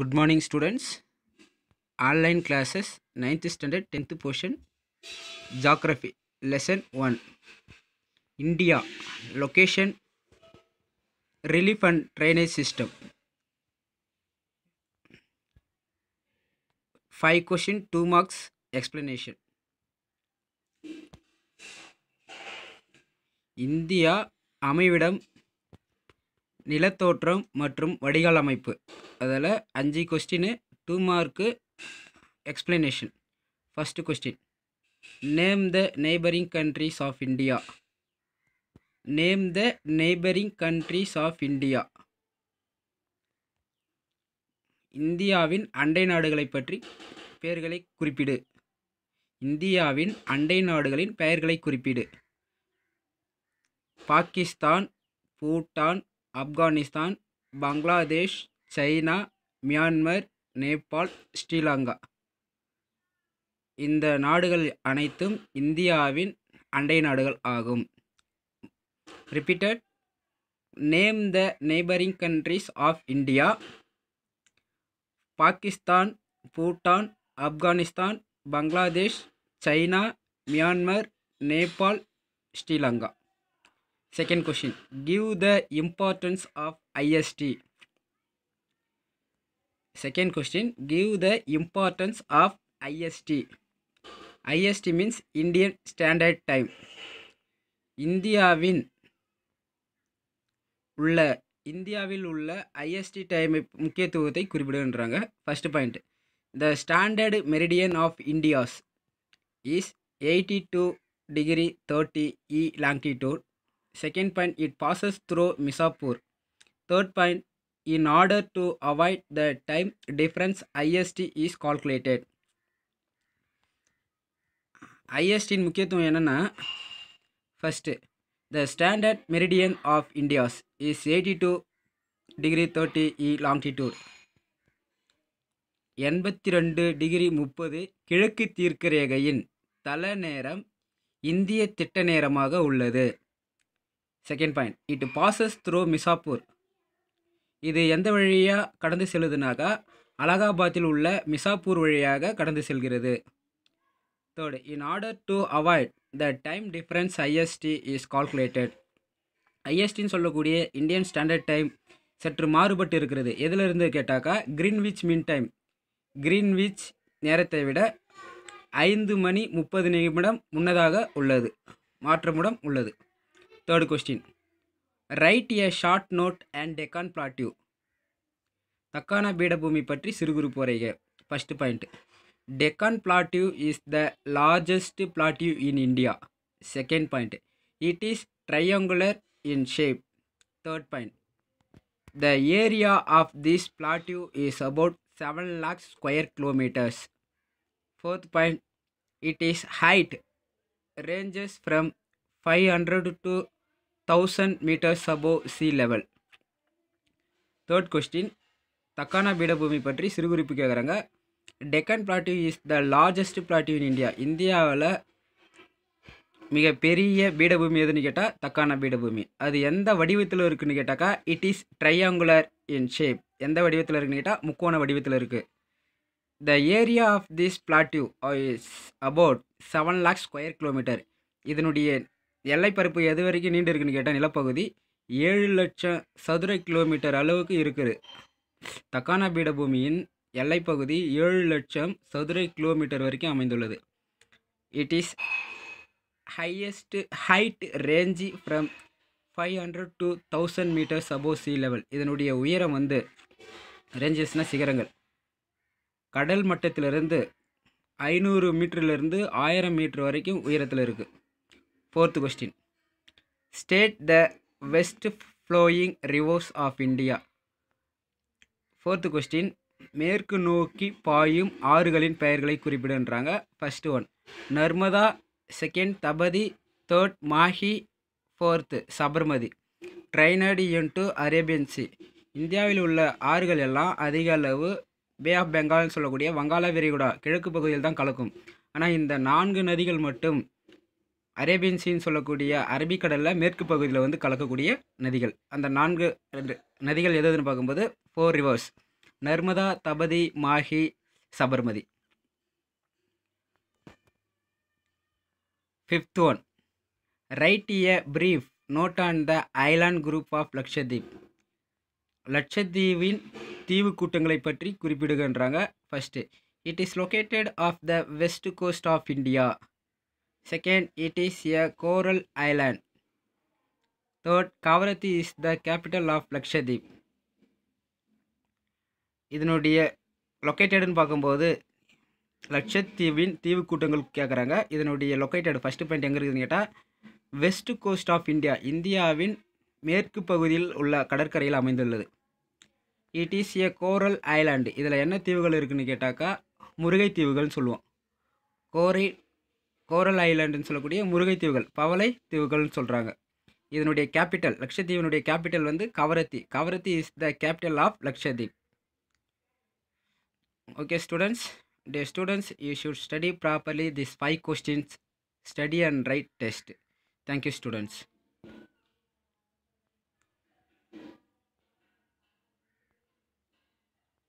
Good morning students online classes ninth standard tenth portion geography lesson one India location relief and drainage system five question two marks explanation India அமைவிடம் நிலத்தோற்றம் மற்றும் வடிகால் அமைப்பு அதில் அஞ்சு question two mark explanation first question name the neighbouring countries of India name the neighbouring countries of India இந்தியாவின் அண்டை நாடுகளை பற்றி பெயர்களை குறிப்பிடு இந்தியாவின் அண்டை நாடுகளின் பெயர்களை குறிப்பிடு பாகிஸ்தான் பூட்டான் ஆப்கானிஸ்தான் பங்களாதேஷ் சைனா மியான்மர் நேபாள் ஸ்ரீலங்கா இந்த நாடுகள் அனைத்தும் இந்தியாவின் அண்டை நாடுகள் ஆகும் repeated name the neighbouring countries of India Pakistan Bhutan Afghanistan Bangladesh China Myanmar Nepal Sri Lanka second question give the importance of IST second question give the importance of IST IST means Indian standard time இந்தியாவின் உள்ள இந்தியாவில் உள்ள ஐஎஸ்டி டைமை முக்கியத்துவத்தை குறிப்பிடுன்றாங்க first point the standard meridian of India's is eighty two degree thirty E longitude second point it passes through Mirzapur third point in order to avoid the time difference IST is calculated. IST இன் முக்கியத்துவம் என்னென்னா first the standard meridian of India's is eighty two degree thirty E longitude எண்பத்தி ரெண்டு degree முப்பது கிழக்கு தீர்க்க ரேகையின் தல நேரம் இந்திய திட்ட நேரமாக உள்ளது second point it passes through Mirzapur இது எந்த வழியாக கடந்து செல்லுதுனாக்கா அலகாபாத்தில் உள்ள மிசாப்பூர் வழியாக கடந்து செல்கிறது third in order to avoid the time difference IST is calculated ஐஎஸ்டின்னு சொல்லக்கூடிய இந்தியன் ஸ்டாண்டர்ட் டைம் சற்று மாறுபட்டு இருக்கிறது எதிலிருந்து கேட்டாக்கா கிரீன்விச் மின் டைம் கிரீன்விச் நேரத்தை விட ஐந்து மணி முப்பது நிமிடம் முன்னதாக உள்ளது மாற்றமுடன் உள்ளது third question Write a short note and a contemplative. Takana Bedabumi Patri Siruguru Porege. First point. Deccan Plateau is the largest plateau in India. Second point. It is triangular in shape. Third point. The area of this plateau is about 7 lakh square kilometers. Fourth point. It is height ranges from 500 to thousand metres above sea level third question தக்கானா பீடபூமி பற்றி சிறு குறிப்பு கேட்குறாங்க Deccan plateau is the largest plateau in India இந்தியாவில் மிகப்பெரிய பீடபூமி எதுன்னு கேட்டால் தக்கான பீடபூமி அது எந்த வடிவத்தில் இருக்குதுன்னு கேட்டாக்கா it is triangular in shape எந்த வடிவத்தில் இருக்குன்னு கேட்டால் முக்கோண வடிவத்தில் இருக்குது the area of this plateau is about seven lakhs square kilometre இதனுடைய எல்லைப்பரப்பு எது வரைக்கும் நீண்டு இருக்குன்னு கேட்டால் நிலப்பகுதி ஏழு லட்சம் சதுர கிலோமீட்டர் அளவுக்கு இருக்குது தக்கானா பீடபூமியின் எல்லைப்பகுதி ஏழு லட்சம் சதுர கிலோமீட்டர் வரைக்கும் அமைந்துள்ளது it is highest height range from five hundred to thousand metres above sea level இதனுடைய உயரம் வந்து ரேஞ்சஸ்னால் சிகரங்கள் கடல் மட்டத்திலிருந்து ஐநூறு மீட்டர்லேருந்து ஆயிரம் மீட்டர் வரைக்கும் உயரத்தில் இருக்குது fourth question state the west flowing rivers of India fourth question மேற்கு நோக்கி பாயும் ஆறுகளின் பெயர்களை குறிப்பிடுன்றாங்க first one Narmada second Tapti third Mahi fourth Sabarmati drained into Arabian sea இந்தியாவில் உள்ள ஆறுகள் எல்லாம் அதிக அளவு பே ஆஃப் பெங்கால்னு சொல்லக்கூடிய வங்காள விரிகுடா கிழக்கு பகுதியில் தான் கலக்கும் ஆனால் இந்த நான்கு நதிகள் மட்டும் அரேபியன் சீன்னு சொல்லக்கூடிய அரபிக்கடலில் மேற்கு பகுதியில் வந்து கலக்கக்கூடிய நதிகள் அந்த நான்கு நதிகள் எது எதுன்னு பார்க்கும்போது four rivers Narmada Tapti Mahi Sabarmati fifth one write a brief note on the island group of Lakshadweep லட்சத்தீவின் தீவு கூட்டங்களை பற்றி குறிப்பிடுகின்றாங்க first it is located off the west coast of India second it is a coral island. Third Kavarati is the capital of Lakshadweep இதனுடைய லொக்கேட்டடுன்னு பார்க்கும்போது லட்சத்தீவின் தீவு கூட்டங்கள் கேட்குறாங்க இதனுடைய லொக்கேட்டட் ஃபஸ்ட்டு பாயிண்ட் எங்கே இருக்குதுன்னு கேட்டால் வெஸ்ட் கோஸ்ட் ஆஃப் இந்தியா இந்தியாவின் மேற்கு பகுதியில் உள்ள கடற்கரையில் அமைந்துள்ளது it is a coral island இதில் என்ன தீவுகள் இருக்குதுன்னு கேட்டாக்கா முருகை தீவுகள்னு சொல்லுவோம் கோரை கோரல் ஐலாண்டுன்னு சொல்லக்கூடிய முருகை தீவுகள் பவளை தீவுகள்னு சொல்கிறாங்க இதனுடைய கேபிட்டல் லட்சத்தீவினுடைய கேபிட்டல் வந்து Kavaratti Kavaratti is the capital of Lakshadweep okay students டே students you should study properly this five questions study and write test thank you students